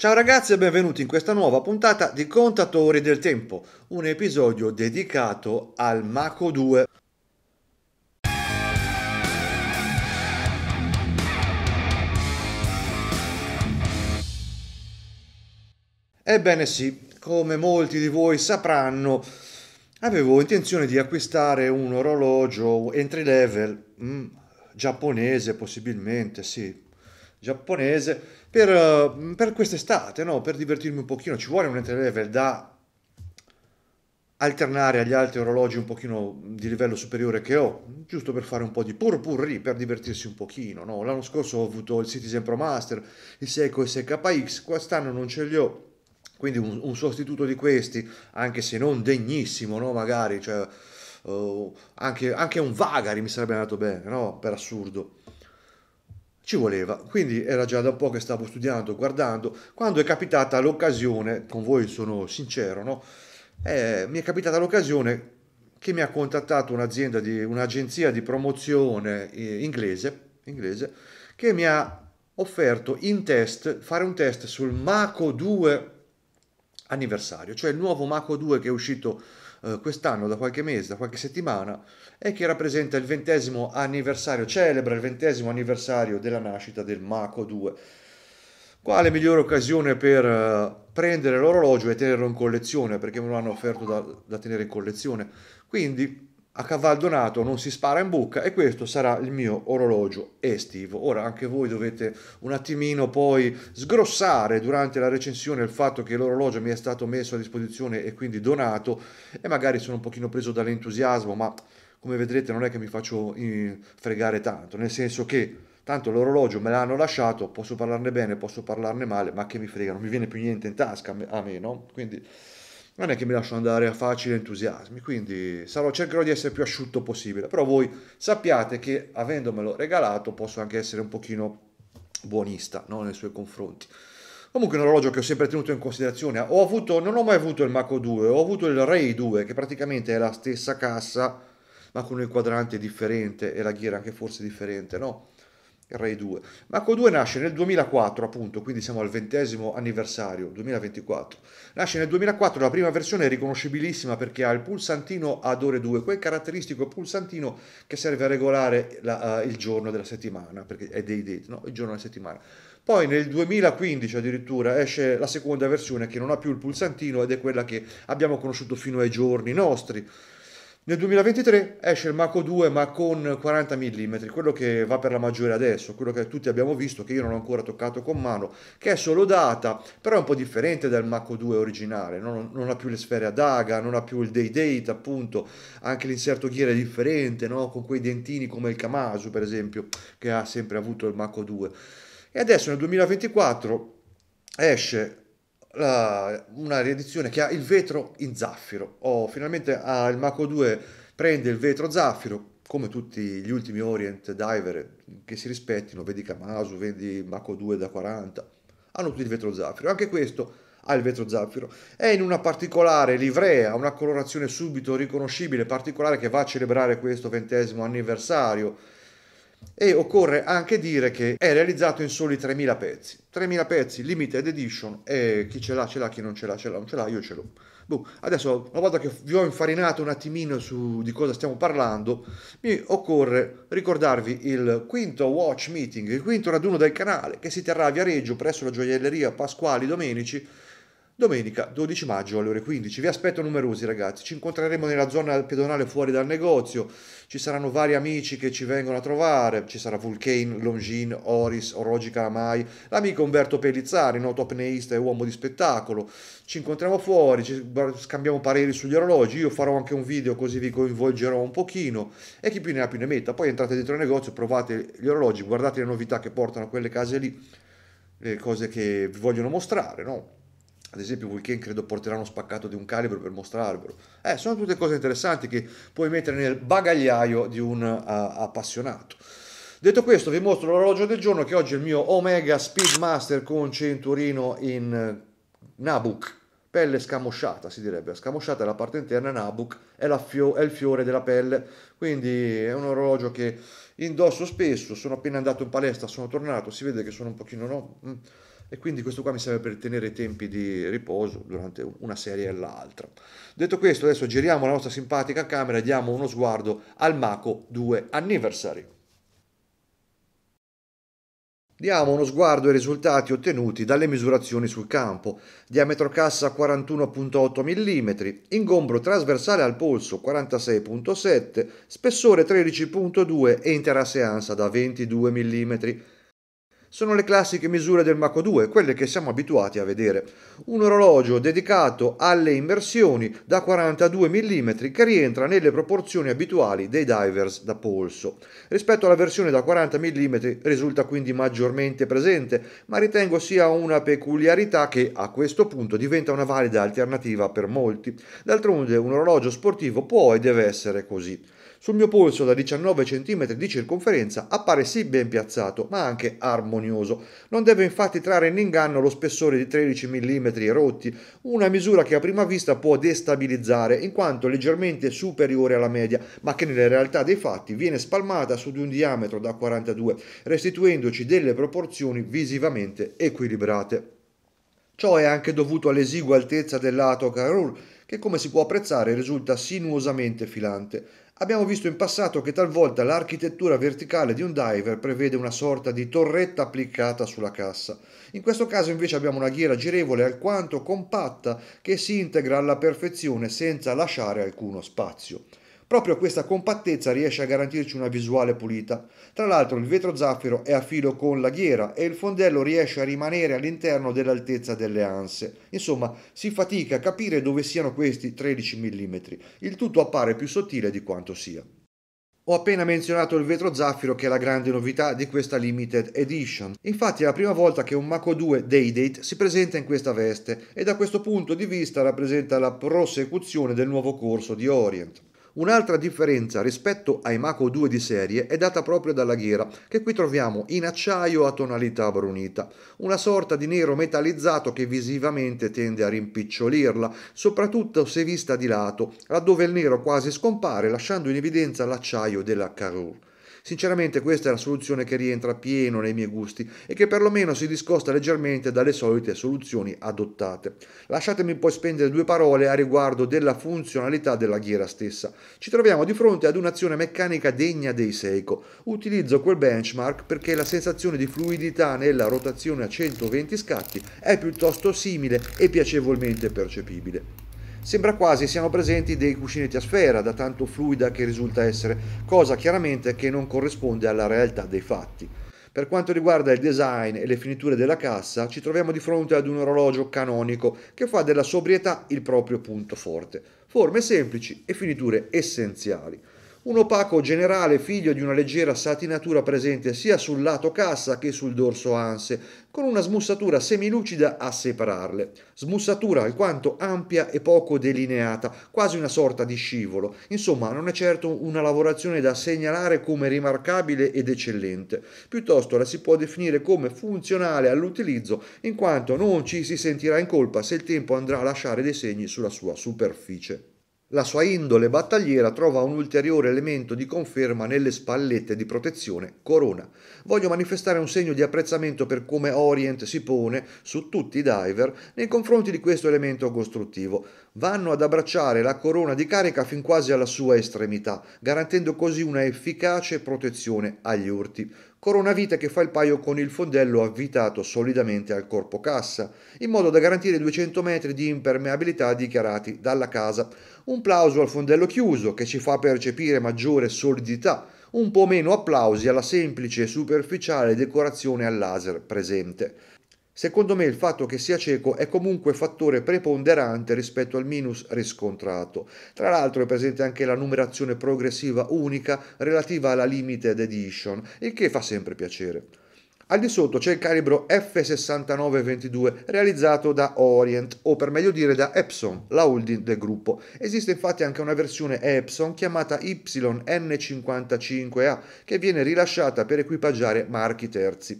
Ciao ragazzi e benvenuti in questa nuova puntata di Contatori del Tempo, un episodio dedicato al Mako 2. Ebbene sì, come molti di voi sapranno, avevo intenzione di acquistare un orologio entry level, mm, giapponese possibilmente, sì, giapponese, per, eh, per quest'estate, no? per divertirmi un pochino. Ci vuole un entry-level da alternare agli altri orologi un pochino di livello superiore che ho, giusto per fare un po' di pur purri, per divertirsi un pochino. No? L'anno scorso ho avuto il Citizen Pro Master, il Seiko SKX, quest'anno non ce li ho, quindi un, un sostituto di questi, anche se non degnissimo, no? magari, cioè, uh, anche, anche un Vagari mi sarebbe andato bene, no? per assurdo ci voleva, quindi era già da un po' che stavo studiando, guardando, quando è capitata l'occasione, con voi sono sincero, no? eh, mi è capitata l'occasione che mi ha contattato un'azienda di un'agenzia di promozione eh, inglese, inglese che mi ha offerto in test fare un test sul Maco 2 anniversario, cioè il nuovo Maco 2 che è uscito eh, quest'anno, da qualche mese, da qualche settimana, e che rappresenta il ventesimo anniversario, celebra il ventesimo anniversario della nascita del Mako 2. Quale migliore occasione per eh, prendere l'orologio e tenerlo in collezione, perché me lo hanno offerto da, da tenere in collezione. Quindi a caval non si spara in bucca e questo sarà il mio orologio estivo. Ora anche voi dovete un attimino poi sgrossare durante la recensione il fatto che l'orologio mi è stato messo a disposizione e quindi donato e magari sono un pochino preso dall'entusiasmo, ma come vedrete non è che mi faccio eh, fregare tanto, nel senso che tanto l'orologio me l'hanno lasciato, posso parlarne bene, posso parlarne male, ma che mi frega, non mi viene più niente in tasca a me, no? Quindi non è che mi lascio andare a facili entusiasmi, quindi sarò, cercherò di essere più asciutto possibile, però voi sappiate che avendomelo regalato posso anche essere un pochino buonista no? nei suoi confronti. Comunque un orologio che ho sempre tenuto in considerazione, ho avuto, non ho mai avuto il Mako 2, ho avuto il Ray 2 che praticamente è la stessa cassa ma con il quadrante differente e la ghiera anche forse differente, no? Rai 2. Marco 2 nasce nel 2004, appunto, quindi siamo al ventesimo anniversario, 2024. Nasce nel 2004, la prima versione è riconoscibilissima perché ha il pulsantino ad ore 2, quel caratteristico pulsantino che serve a regolare la, uh, il giorno della settimana, perché è dei date, no? il giorno della settimana. Poi nel 2015 addirittura esce la seconda versione che non ha più il pulsantino ed è quella che abbiamo conosciuto fino ai giorni nostri. Nel 2023 esce il Mako 2 ma con 40 mm, quello che va per la maggiore adesso, quello che tutti abbiamo visto, che io non ho ancora toccato con mano, che è solo data, però è un po' differente dal Mako 2 originale, non, non ha più le sfere a daga, non ha più il day date appunto, anche l'inserto ghiera è differente, no? con quei dentini come il Kamasu per esempio, che ha sempre avuto il Mako 2. E adesso nel 2024 esce la, una riedizione che ha il vetro in zaffiro. Oh, finalmente ah, il Mako 2 prende il vetro zaffiro, come tutti gli ultimi Orient Diver che si rispettino, vedi Kamasu, vedi Mako 2 da 40, hanno tutti il vetro zaffiro. Anche questo ha il vetro zaffiro. È in una particolare livrea, una colorazione subito riconoscibile, particolare che va a celebrare questo ventesimo anniversario e occorre anche dire che è realizzato in soli 3.000 pezzi. 3.000 pezzi, limited edition, e chi ce l'ha ce l'ha, chi non ce l'ha ce l'ha, non ce l'ha, io ce l'ho. Boh, adesso, una volta che vi ho infarinato un attimino su di cosa stiamo parlando, mi occorre ricordarvi il quinto Watch Meeting, il quinto raduno del canale, che si terrà a Viareggio presso la gioielleria Pasquali Domenici Domenica 12 maggio alle ore 15. Vi aspetto numerosi ragazzi, ci incontreremo nella zona pedonale fuori dal negozio, ci saranno vari amici che ci vengono a trovare, ci sarà Vulcane, Longin, Oris, Orogi Calamai, l'amico Umberto Pellizzari, noto apneista e uomo di spettacolo. Ci incontriamo fuori, ci scambiamo pareri sugli orologi, io farò anche un video così vi coinvolgerò un pochino e chi più ne ha più ne metta. Poi entrate dentro il negozio, provate gli orologi, guardate le novità che portano a quelle case lì, le cose che vi vogliono mostrare, no? ad esempio Vulcan credo porterà uno spaccato di un calibro per mostrarvelo. Eh, sono tutte cose interessanti che puoi mettere nel bagagliaio di un uh, appassionato. Detto questo vi mostro l'orologio del giorno che oggi è il mio Omega Speedmaster con Centurino in eh, Nabuc pelle scamosciata si direbbe, scamosciata è la parte interna, Nabuc è, fio- è il fiore della pelle, quindi è un orologio che indosso spesso, sono appena andato in palestra, sono tornato, si vede che sono un pochino... No? Mm e quindi questo qua mi serve per tenere i tempi di riposo durante una serie e l'altra. Detto questo, adesso giriamo la nostra simpatica camera e diamo uno sguardo al Mako 2 Anniversary. Diamo uno sguardo ai risultati ottenuti dalle misurazioni sul campo. Diametro cassa 41.8 mm, ingombro trasversale al polso 46.7, spessore 13.2 e interasseanza da 22 mm sono le classiche misure del Mako 2, quelle che siamo abituati a vedere. Un orologio dedicato alle immersioni da 42 mm che rientra nelle proporzioni abituali dei divers da polso. Rispetto alla versione da 40 mm risulta quindi maggiormente presente, ma ritengo sia una peculiarità che a questo punto diventa una valida alternativa per molti. D'altronde un orologio sportivo può e deve essere così. Sul mio polso da 19 cm di circonferenza appare sì ben piazzato, ma anche armonioso. Non deve infatti trarre in inganno lo spessore di 13 mm rotti, una misura che a prima vista può destabilizzare, in quanto leggermente superiore alla media, ma che nella realtà dei fatti viene spalmata su di un diametro da 42, restituendoci delle proporzioni visivamente equilibrate. Ciò è anche dovuto all'esigua altezza del lato Carrur, che come si può apprezzare risulta sinuosamente filante. Abbiamo visto in passato che talvolta l'architettura verticale di un diver prevede una sorta di torretta applicata sulla cassa. In questo caso invece abbiamo una ghiera girevole alquanto compatta che si integra alla perfezione senza lasciare alcuno spazio. Proprio questa compattezza riesce a garantirci una visuale pulita. Tra l'altro il vetro zaffiro è a filo con la ghiera e il fondello riesce a rimanere all'interno dell'altezza delle anse. Insomma, si fatica a capire dove siano questi 13 mm. Il tutto appare più sottile di quanto sia. Ho appena menzionato il vetro zaffiro che è la grande novità di questa limited edition. Infatti è la prima volta che un Mako 2 Daydate si presenta in questa veste e da questo punto di vista rappresenta la prosecuzione del nuovo corso di Orient. Un'altra differenza rispetto ai Mako 2 di serie è data proprio dalla ghiera, che qui troviamo in acciaio a tonalità brunita, una sorta di nero metallizzato che visivamente tende a rimpicciolirla, soprattutto se vista di lato, laddove il nero quasi scompare lasciando in evidenza l'acciaio della carrure. Sinceramente questa è la soluzione che rientra pieno nei miei gusti e che perlomeno si discosta leggermente dalle solite soluzioni adottate. Lasciatemi poi spendere due parole a riguardo della funzionalità della ghiera stessa. Ci troviamo di fronte ad un'azione meccanica degna dei Seiko. Utilizzo quel benchmark perché la sensazione di fluidità nella rotazione a 120 scatti è piuttosto simile e piacevolmente percepibile sembra quasi siano presenti dei cuscinetti a sfera, da tanto fluida che risulta essere, cosa chiaramente che non corrisponde alla realtà dei fatti. Per quanto riguarda il design e le finiture della cassa, ci troviamo di fronte ad un orologio canonico che fa della sobrietà il proprio punto forte. Forme semplici e finiture essenziali un opaco generale figlio di una leggera satinatura presente sia sul lato cassa che sul dorso anse, con una smussatura semilucida a separarle. Smussatura alquanto ampia e poco delineata, quasi una sorta di scivolo. Insomma, non è certo una lavorazione da segnalare come rimarcabile ed eccellente. Piuttosto la si può definire come funzionale all'utilizzo, in quanto non ci si sentirà in colpa se il tempo andrà a lasciare dei segni sulla sua superficie. La sua indole battagliera trova un ulteriore elemento di conferma nelle spallette di protezione Corona. Voglio manifestare un segno di apprezzamento per come Orient si pone su tutti i diver nei confronti di questo elemento costruttivo. Vanno ad abbracciare la corona di carica fin quasi alla sua estremità, garantendo così una efficace protezione agli urti corona vita che fa il paio con il fondello avvitato solidamente al corpo cassa, in modo da garantire 200 metri di impermeabilità dichiarati dalla casa. Un plauso al fondello chiuso che ci fa percepire maggiore solidità, un po' meno applausi alla semplice e superficiale decorazione al laser presente. Secondo me il fatto che sia cieco è comunque fattore preponderante rispetto al minus riscontrato. Tra l'altro è presente anche la numerazione progressiva unica relativa alla limited edition, il che fa sempre piacere. Al di sotto c'è il calibro F6922 realizzato da Orient, o per meglio dire da Epson, la holding del gruppo. Esiste infatti anche una versione Epson chiamata YN55A che viene rilasciata per equipaggiare marchi terzi.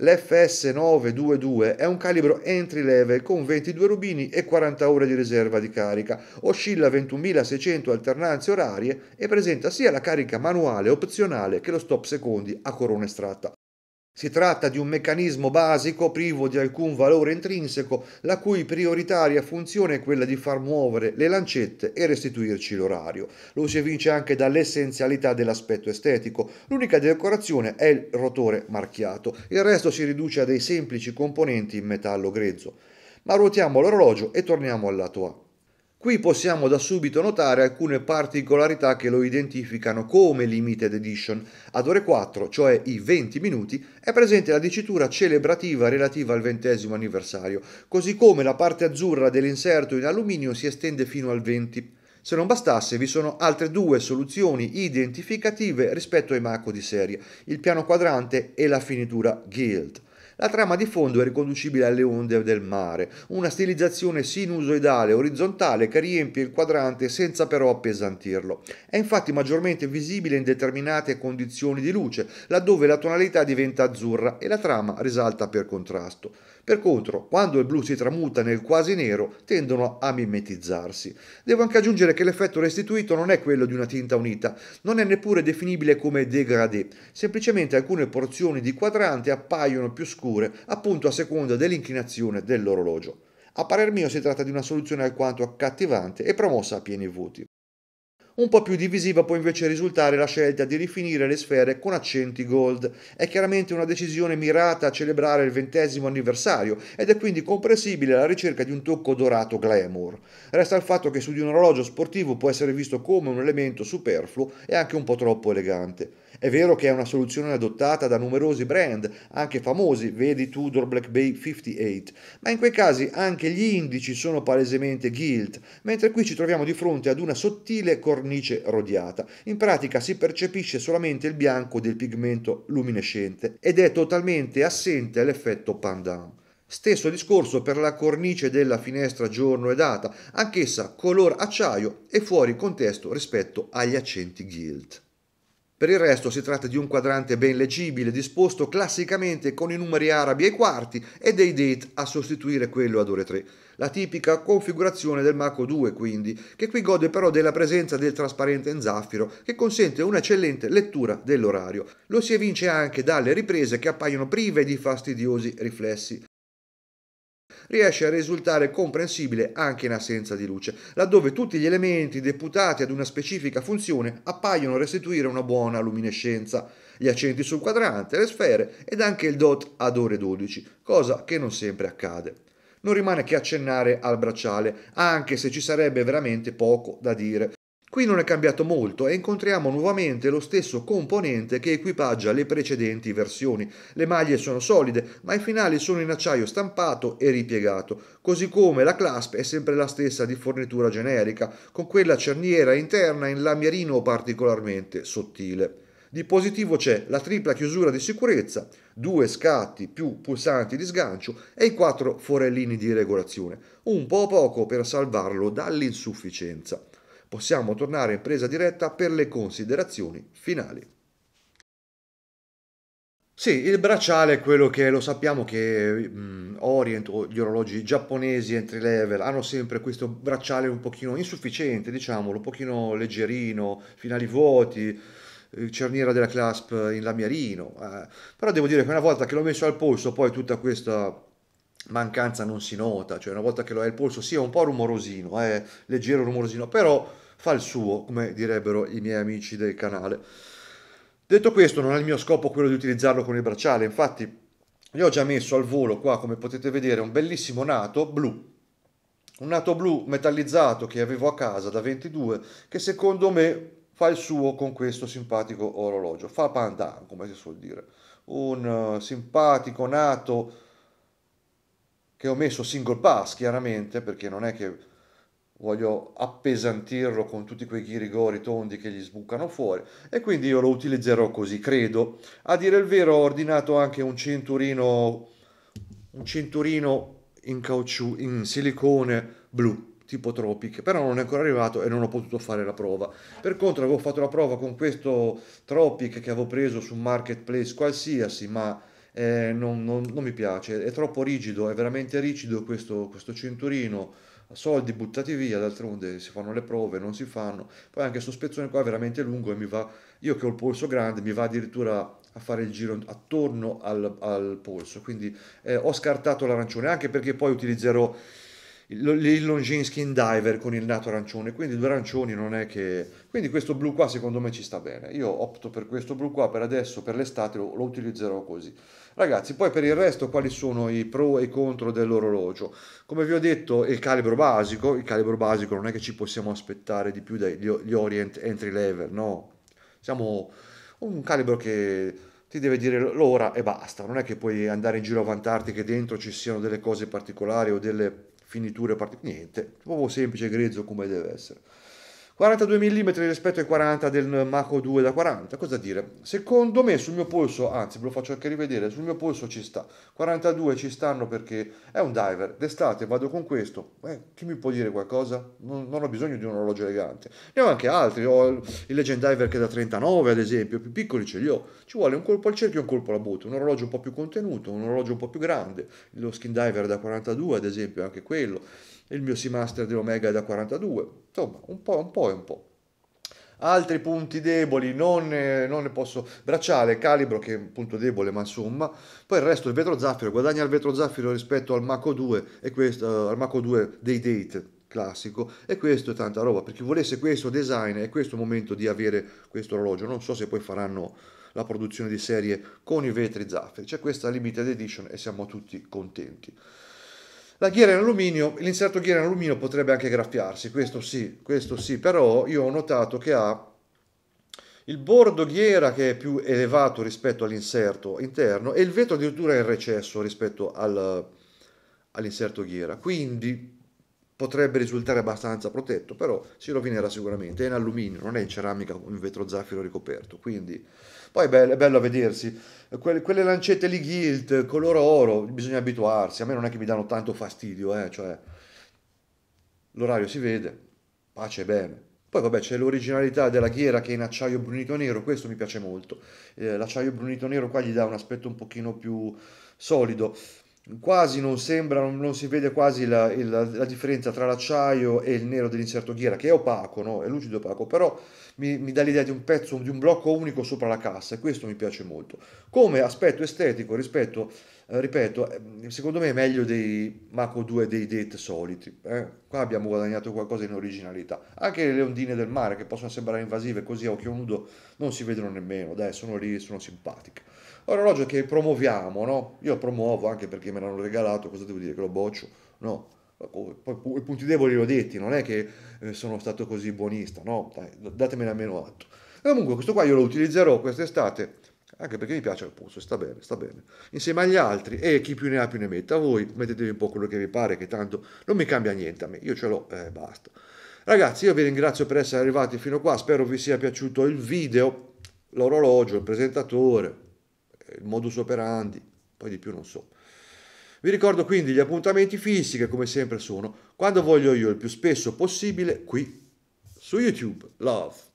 L'FS922 è un calibro entry level con 22 rubini e 40 ore di riserva di carica, oscilla 21.600 alternanze orarie e presenta sia la carica manuale opzionale che lo stop secondi a corona estratta. Si tratta di un meccanismo basico privo di alcun valore intrinseco, la cui prioritaria funzione è quella di far muovere le lancette e restituirci l'orario. Lo si evince anche dall'essenzialità dell'aspetto estetico. L'unica decorazione è il rotore marchiato, il resto si riduce a dei semplici componenti in metallo grezzo. Ma ruotiamo l'orologio e torniamo al lato A. Qui possiamo da subito notare alcune particolarità che lo identificano come limited edition. Ad ore 4, cioè i 20 minuti, è presente la dicitura celebrativa relativa al ventesimo anniversario, così come la parte azzurra dell'inserto in alluminio si estende fino al 20. Se non bastasse, vi sono altre due soluzioni identificative rispetto ai Mako di serie, il piano quadrante e la finitura Guild. La trama di fondo è riconducibile alle onde del mare, una stilizzazione sinusoidale orizzontale che riempie il quadrante senza però appesantirlo. È infatti maggiormente visibile in determinate condizioni di luce, laddove la tonalità diventa azzurra e la trama risalta per contrasto. Per contro, quando il blu si tramuta nel quasi nero, tendono a mimetizzarsi. Devo anche aggiungere che l'effetto restituito non è quello di una tinta unita, non è neppure definibile come degradé, semplicemente alcune porzioni di quadrante appaiono più scure, appunto a seconda dell'inclinazione dell'orologio. A parer mio si tratta di una soluzione alquanto accattivante e promossa a pieni voti. Un po' più divisiva può invece risultare la scelta di rifinire le sfere con accenti gold. È chiaramente una decisione mirata a celebrare il ventesimo anniversario ed è quindi comprensibile la ricerca di un tocco dorato glamour. Resta il fatto che su di un orologio sportivo può essere visto come un elemento superfluo e anche un po' troppo elegante. È vero che è una soluzione adottata da numerosi brand, anche famosi, vedi Tudor Black Bay 58, ma in quei casi anche gli indici sono palesemente gilt, mentre qui ci troviamo di fronte ad una sottile cornice rodiata. In pratica si percepisce solamente il bianco del pigmento luminescente ed è totalmente assente l'effetto pandan. Stesso discorso per la cornice della finestra giorno e data, anch'essa color acciaio e fuori contesto rispetto agli accenti gilt. Per il resto si tratta di un quadrante ben leggibile, disposto classicamente con i numeri arabi ai quarti e dei date a sostituire quello ad ore 3. La tipica configurazione del Marco 2 quindi, che qui gode però della presenza del trasparente in zaffiro, che consente un'eccellente lettura dell'orario. Lo si evince anche dalle riprese che appaiono prive di fastidiosi riflessi riesce a risultare comprensibile anche in assenza di luce, laddove tutti gli elementi deputati ad una specifica funzione appaiono restituire una buona luminescenza, gli accenti sul quadrante, le sfere ed anche il dot ad ore 12, cosa che non sempre accade. Non rimane che accennare al bracciale, anche se ci sarebbe veramente poco da dire Qui non è cambiato molto e incontriamo nuovamente lo stesso componente che equipaggia le precedenti versioni. Le maglie sono solide, ma i finali sono in acciaio stampato e ripiegato, così come la clasp è sempre la stessa di fornitura generica, con quella cerniera interna in lamierino particolarmente sottile. Di positivo c'è la tripla chiusura di sicurezza, due scatti più pulsanti di sgancio e i quattro forellini di regolazione, un po' poco per salvarlo dall'insufficienza possiamo tornare in presa diretta per le considerazioni finali. Sì, il bracciale è quello che lo sappiamo che mh, mm, Orient o gli orologi giapponesi entry level hanno sempre questo bracciale un pochino insufficiente, diciamolo, un pochino leggerino, finali vuoti, eh, cerniera della clasp in lamierino, eh. però devo dire che una volta che l'ho messo al polso poi tutta questa mancanza non si nota, cioè una volta che lo hai il polso, sì è un po' rumorosino, è eh, leggero rumorosino, però fa il suo, come direbbero i miei amici del canale. Detto questo, non è il mio scopo quello di utilizzarlo con il bracciale, infatti io ho già messo al volo qua, come potete vedere, un bellissimo nato blu, un nato blu metallizzato che avevo a casa da 22, che secondo me fa il suo con questo simpatico orologio, fa pandan, come si suol dire, un eh, simpatico nato che ho messo single pass chiaramente perché non è che voglio appesantirlo con tutti quei rigori tondi che gli sbucano fuori e quindi io lo utilizzerò così credo a dire il vero ho ordinato anche un cinturino un cinturino in caucciù in silicone blu tipo Tropic, però non è ancora arrivato e non ho potuto fare la prova. Per contro avevo fatto la prova con questo Tropic che avevo preso su marketplace qualsiasi, ma eh, non, non, non, mi piace, è troppo rigido, è veramente rigido questo, questo cinturino, soldi buttati via, d'altronde si fanno le prove, non si fanno, poi anche questo spezzone qua è veramente lungo e mi va, io che ho il polso grande, mi va addirittura a fare il giro attorno al, al polso, quindi eh, ho scartato l'arancione, anche perché poi utilizzerò il Longines Skin Diver con il nato arancione, quindi due arancioni non è che... Quindi questo blu qua secondo me ci sta bene, io opto per questo blu qua per adesso, per l'estate lo, lo utilizzerò così. Ragazzi, poi per il resto quali sono i pro e i contro dell'orologio? Come vi ho detto, il calibro basico, il calibro basico non è che ci possiamo aspettare di più dagli Orient entry level, no. Siamo un calibro che ti deve dire l'ora e basta, non è che puoi andare in giro a vantarti che dentro ci siano delle cose particolari o delle finiture particolari, niente, proprio semplice grezzo come deve essere. 42 mm rispetto ai 40 del Mako 2 da 40, cosa dire? Secondo me sul mio polso, anzi ve lo faccio anche rivedere, sul mio polso ci sta, 42 ci stanno perché è un diver, d'estate vado con questo, eh, chi mi può dire qualcosa? Non, non, ho bisogno di un orologio elegante, ne ho anche altri, ho il, il Legend Diver che è da 39 ad esempio, più piccoli ce li ho, ci vuole un colpo al cerchio e un colpo alla botte, un orologio un po' più contenuto, un orologio un po' più grande, lo Skin Diver da 42 ad esempio, anche quello, il mio Seamaster dell'Omega è da 42, insomma un po', e un po' e un po'. Altri punti deboli, non, eh, non ne posso, bracciale, calibro che è un punto debole ma insomma, poi il resto il vetro zaffiro, guadagna il vetro zaffiro rispetto al Mako 2 e questo, eh, al Mako 2 dei date classico e questo è tanta roba, per chi volesse questo design è questo il momento di avere questo orologio, non so se poi faranno la produzione di serie con i vetri zaffiri, c'è questa limited edition e siamo tutti contenti. La ghiera in alluminio, l'inserto ghiera in alluminio potrebbe anche graffiarsi, questo sì, questo sì, però io ho notato che ha il bordo ghiera che è più elevato rispetto all'inserto interno e il vetro addirittura è in recesso rispetto al, all'inserto ghiera. Quindi potrebbe risultare abbastanza protetto, però si rovinerà sicuramente. È in alluminio, non è in ceramica con in vetro zaffiro ricoperto. Quindi, poi è bello, è bello a vedersi. Quelle, quelle, lancette lì gilt, color oro, bisogna abituarsi. A me non è che mi danno tanto fastidio, eh, cioè, l'orario si vede, pace e bene. Poi vabbè c'è l'originalità della ghiera che è in acciaio brunito nero, questo mi piace molto. Eh, l'acciaio brunito nero qua gli dà un aspetto un pochino più solido quasi non sembra, non, si vede quasi la, la, la differenza tra l'acciaio e il nero dell'inserto ghiera, che è opaco, no? è lucido opaco, però mi, mi dà l'idea di un pezzo, di un blocco unico sopra la cassa e questo mi piace molto. Come aspetto estetico rispetto eh, ripeto, eh, secondo me è meglio dei Mako 2 dei Date soliti. Eh? Qua abbiamo guadagnato qualcosa in originalità. Anche le ondine del mare, che possono sembrare invasive così a occhio nudo, non si vedono nemmeno. Dai, sono lì, sono simpatiche. Orologio che promuoviamo, no? Io promuovo anche perché me l'hanno regalato, cosa devo dire? Che lo boccio? No. Ecco, i punti deboli li ho detti, non è che eh, sono stato così buonista, no? Dai, datemene almeno atto. comunque questo qua io lo utilizzerò quest'estate anche perché mi piace il puzzo, sta bene, sta bene, insieme agli altri e chi più ne ha più ne metta, voi mettetevi un po' quello che vi pare, che tanto non mi cambia niente a me, io ce l'ho e eh, basta. Ragazzi, io vi ringrazio per essere arrivati fino qua, spero vi sia piaciuto il video, l'orologio, il presentatore, il modus operandi, poi di più non so. Vi ricordo quindi gli appuntamenti fissi che come sempre sono quando voglio io il più spesso possibile qui su YouTube. Love.